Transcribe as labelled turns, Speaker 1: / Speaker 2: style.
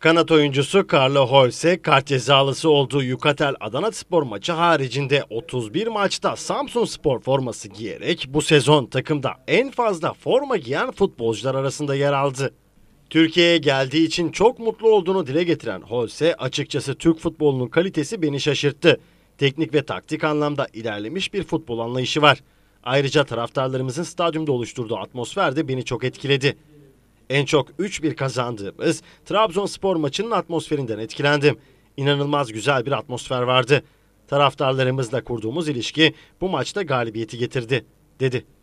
Speaker 1: Kanat oyuncusu Carlo Holse kart cezalısı olduğu Yukatel Adana Spor maçı haricinde 31 maçta Samsun Spor forması giyerek bu sezon takımda en fazla forma giyen futbolcular arasında yer aldı. Türkiye'ye geldiği için çok mutlu olduğunu dile getiren Holse açıkçası Türk futbolunun kalitesi beni şaşırttı. Teknik ve taktik anlamda ilerlemiş bir futbol anlayışı var. Ayrıca taraftarlarımızın stadyumda oluşturduğu atmosfer de beni çok etkiledi. En çok 3-1 kazandığımız Trabzonspor maçının atmosferinden etkilendim. İnanılmaz güzel bir atmosfer vardı. Taraftarlarımızla kurduğumuz ilişki bu maçta galibiyeti getirdi, dedi.